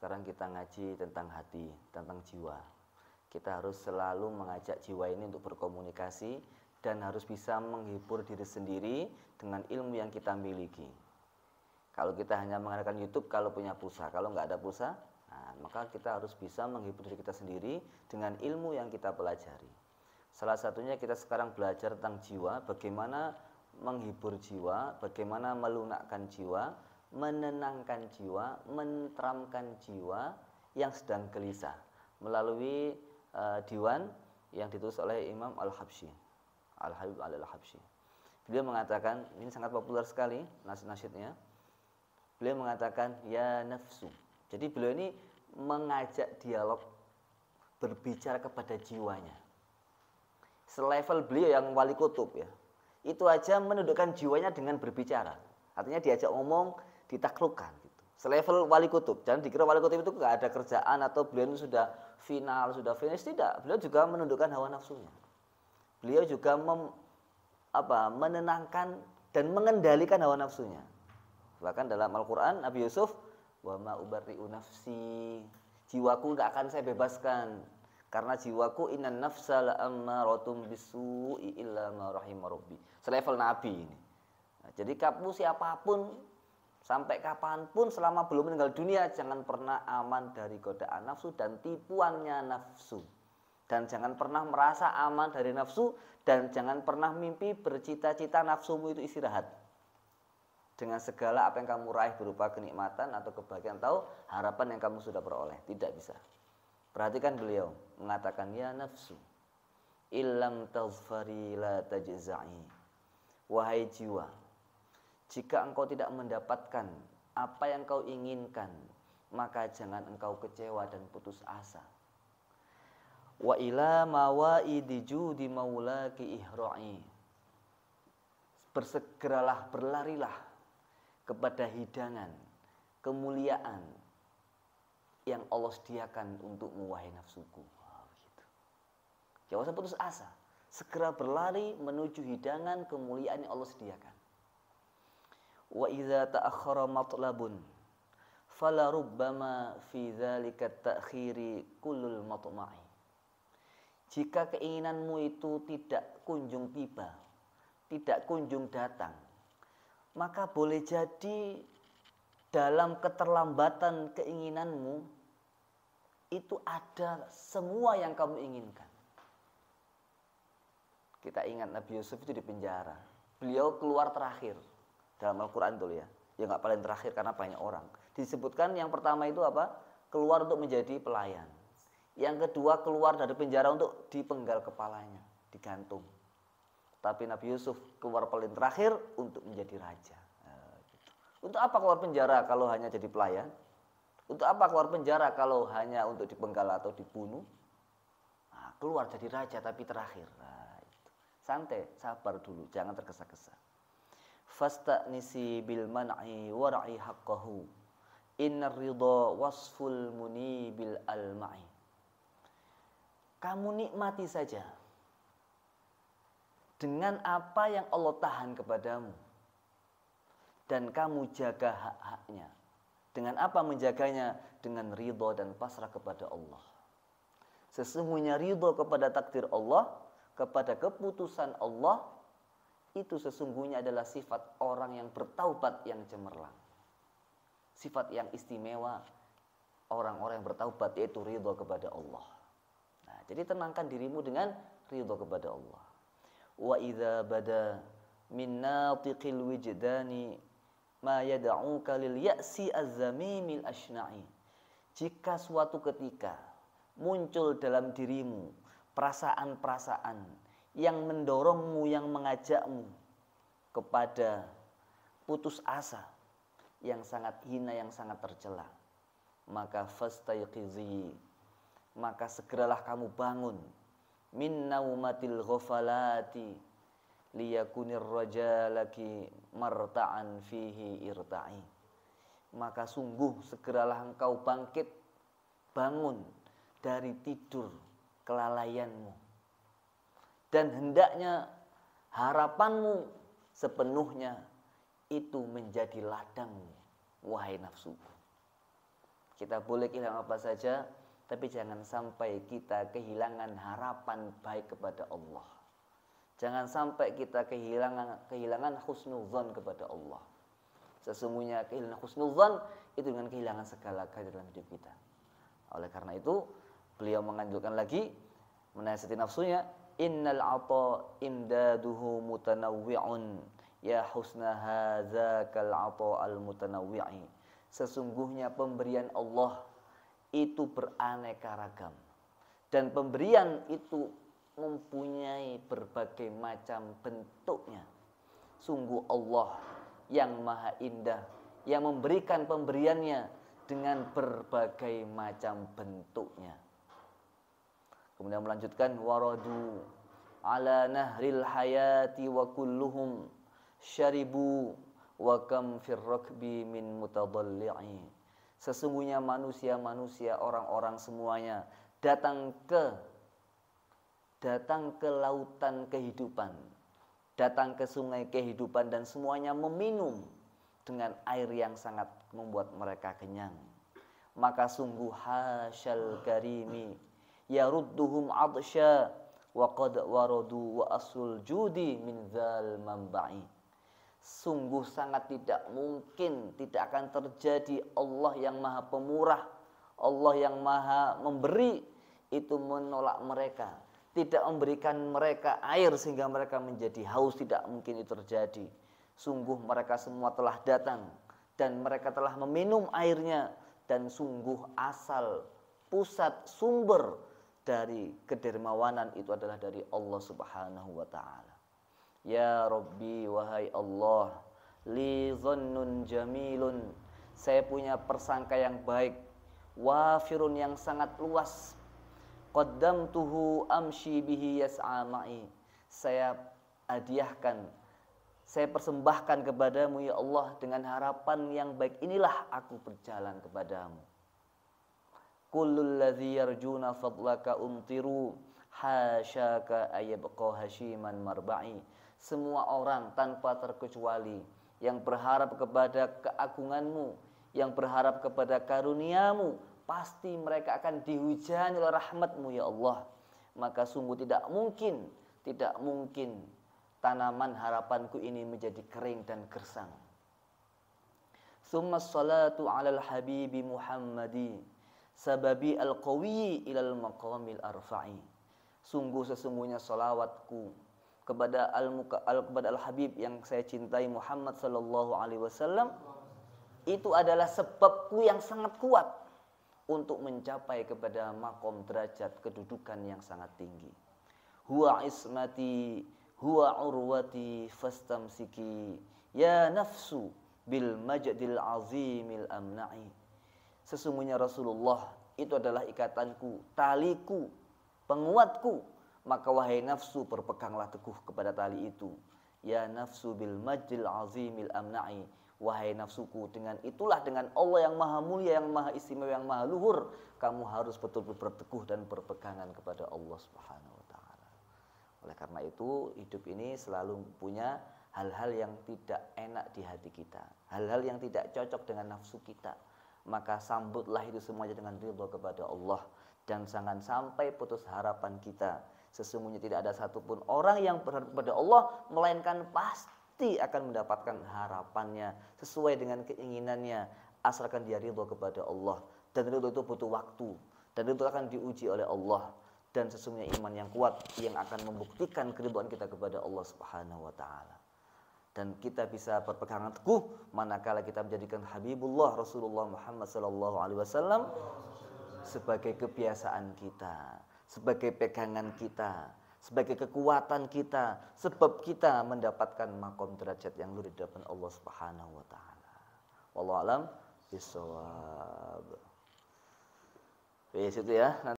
Sekarang kita ngaji tentang hati, tentang jiwa. Kita harus selalu mengajak jiwa ini untuk berkomunikasi dan harus bisa menghibur diri sendiri dengan ilmu yang kita miliki. Kalau kita hanya mengadakan YouTube, kalau punya pulsa, kalau nggak ada pulsa, nah, maka kita harus bisa menghibur diri kita sendiri dengan ilmu yang kita pelajari. Salah satunya kita sekarang belajar tentang jiwa, bagaimana menghibur jiwa, bagaimana melunakkan jiwa, menenangkan jiwa, menteramkan jiwa yang sedang gelisah melalui uh, diwan yang ditulis oleh Imam Al-Habsyi, Al-Habib Al-Habsyi. Beliau mengatakan, ini sangat populer sekali nasid-nasidnya. Beliau mengatakan ya nafsu. Jadi beliau ini mengajak dialog berbicara kepada jiwanya. Selevel beliau yang wali kutub ya. Itu aja menundukkan jiwanya dengan berbicara. Artinya diajak ngomong ditaklukkan gitu. Selevel wali kutub. Jangan dikira wali kutub itu nggak ada kerjaan atau beliau itu sudah final, sudah finish tidak. Beliau juga menundukkan hawa nafsunya. Beliau juga mem, apa, menenangkan dan mengendalikan hawa nafsunya. Bahkan dalam Al-Qur'an Nabi Yusuf wa ma ubarri'u nafsi jiwaku nggak akan saya bebaskan karena jiwaku inna nafsa la ammarotum bisu'i illa ma rahim selevel nabi ini nah, jadi kamu siapapun Sampai kapanpun selama belum meninggal dunia jangan pernah aman dari godaan nafsu dan tipuannya nafsu. Dan jangan pernah merasa aman dari nafsu dan jangan pernah mimpi bercita-cita nafsumu itu istirahat. Dengan segala apa yang kamu raih berupa kenikmatan atau kebahagiaan atau harapan yang kamu sudah peroleh, tidak bisa. Perhatikan beliau mengatakan ya nafsu ilam tazfari la tajza'i. Wahai jiwa, jika engkau tidak mendapatkan apa yang kau inginkan, maka jangan engkau kecewa dan putus asa. Wa ila mawaidi judi maulaki ihra'i. Bersegeralah, berlarilah kepada hidangan, kemuliaan yang Allah sediakan untukmu wahai nafsuku. Gitu. Jangan putus asa. Segera berlari menuju hidangan kemuliaan yang Allah sediakan wa idza ta'akhkhara matlabun fala rubbama fi dzalika ta'khiri kullul jika keinginanmu itu tidak kunjung tiba tidak kunjung datang maka boleh jadi dalam keterlambatan keinginanmu itu ada semua yang kamu inginkan kita ingat Nabi Yusuf itu di penjara beliau keluar terakhir dalam Al-Quran itu ya ya nggak paling terakhir karena banyak orang disebutkan yang pertama itu apa keluar untuk menjadi pelayan yang kedua keluar dari penjara untuk dipenggal kepalanya digantung tapi Nabi Yusuf keluar paling terakhir untuk menjadi raja eh, gitu. untuk apa keluar penjara kalau hanya jadi pelayan untuk apa keluar penjara kalau hanya untuk dipenggal atau dibunuh nah, keluar jadi raja tapi terakhir nah, itu. santai sabar dulu jangan tergesa-gesa fastanisi bil man'i war'i haqqahu innar ridha wasful muni bil alma'i kamu nikmati saja dengan apa yang Allah tahan kepadamu dan kamu jaga hak-haknya dengan apa menjaganya dengan ridho dan pasrah kepada Allah sesungguhnya ridho kepada takdir Allah kepada keputusan Allah itu sesungguhnya adalah sifat orang yang bertaubat yang cemerlang. Sifat yang istimewa orang-orang yang bertaubat yaitu ridho kepada Allah. Nah, jadi tenangkan dirimu dengan ridho kepada Allah. Wa idza bada min natiqil wijdani ma yad'uka lil ya'si az-zamimil ashna'i. Jika suatu ketika muncul dalam dirimu perasaan-perasaan yang mendorongmu, yang mengajakmu kepada putus asa yang sangat hina, yang sangat tercela. Maka fastayqizi, maka segeralah kamu bangun min naumatil ghafalati liyakunir rajalaki marta'an fihi irta'i. Maka sungguh segeralah engkau bangkit, bangun dari tidur kelalaianmu dan hendaknya harapanmu sepenuhnya itu menjadi ladangmu wahai nafsu kita boleh kehilangan apa saja tapi jangan sampai kita kehilangan harapan baik kepada Allah jangan sampai kita kehilangan kehilangan husnuzan kepada Allah sesungguhnya kehilangan husnuzan itu dengan kehilangan segala kehadiran dalam hidup kita oleh karena itu beliau menganjurkan lagi menasihati nafsunya innal ata imdaduhu mutanawwi'un ya husna hadzakal ata al mutanawwi'i sesungguhnya pemberian Allah itu beraneka ragam dan pemberian itu mempunyai berbagai macam bentuknya sungguh Allah yang maha indah yang memberikan pemberiannya dengan berbagai macam bentuknya Kemudian melanjutkan waradu ala nahril hayati wa kulluhum syaribu wa kam firrakbi min mutadalli'i. Sesungguhnya manusia-manusia orang-orang semuanya datang ke datang ke lautan kehidupan, datang ke sungai kehidupan dan semuanya meminum dengan air yang sangat membuat mereka kenyang. Maka sungguh hasyal karimi yarudduhum adsha wa qad waradu wa asul judi min dzal mamba'i sungguh sangat tidak mungkin tidak akan terjadi Allah yang maha pemurah Allah yang maha memberi itu menolak mereka tidak memberikan mereka air sehingga mereka menjadi haus tidak mungkin itu terjadi sungguh mereka semua telah datang dan mereka telah meminum airnya dan sungguh asal pusat sumber dari kedermawanan itu adalah dari Allah Subhanahu wa taala. Ya Rabbi wahai Allah, li dhannun jamilun. Saya punya persangka yang baik, wafirun yang sangat luas. Qaddamtuhu amshi bihi yas'a ma'i. Saya hadiahkan saya persembahkan kepadamu ya Allah dengan harapan yang baik inilah aku berjalan kepadamu kullul ladzi yarjuna fadlaka umtiru hasyaka ayyabqa hasyiman marba'i semua orang tanpa terkecuali yang berharap kepada keagunganmu yang berharap kepada karuniamu pasti mereka akan dihujani oleh rahmatmu ya Allah maka sungguh tidak mungkin tidak mungkin tanaman harapanku ini menjadi kering dan gersang Thumma salatu alal habibi muhammadi sababi al-qawi ilal maqamil arfa'i sungguh sesungguhnya salawatku kepada al, -muka, al kepada al habib yang saya cintai Muhammad sallallahu alaihi wasallam itu adalah sebabku yang sangat kuat untuk mencapai kepada makom derajat kedudukan yang sangat tinggi huwa ismati huwa urwati fastamsiki ya nafsu bil majdil azimil amna'i Sesungguhnya Rasulullah itu adalah ikatanku, taliku, penguatku. Maka wahai nafsu berpeganglah teguh kepada tali itu. Ya nafsu bil majil azimil amna'i. Wahai nafsuku, dengan itulah dengan Allah yang maha mulia, yang maha istimewa, yang maha luhur, kamu harus betul-betul berteguh dan berpegangan kepada Allah Subhanahu wa taala. Oleh karena itu, hidup ini selalu punya hal-hal yang tidak enak di hati kita, hal-hal yang tidak cocok dengan nafsu kita maka sambutlah itu semuanya dengan ridho kepada Allah dan jangan sampai putus harapan kita sesungguhnya tidak ada satupun orang yang berharap kepada Allah melainkan pasti akan mendapatkan harapannya sesuai dengan keinginannya asalkan dia ridho kepada Allah dan ridho itu butuh waktu dan itu akan diuji oleh Allah dan sesungguhnya iman yang kuat yang akan membuktikan keriduan kita kepada Allah Subhanahu wa taala dan kita bisa berpegangan teguh manakala kita menjadikan Habibullah Rasulullah Muhammad sallallahu alaihi wasallam sebagai kebiasaan kita, sebagai pegangan kita, sebagai kekuatan kita, sebab kita mendapatkan makom derajat yang luar di Allah Subhanahu wa taala. Wallahu alam bisawab. Ya situ ya.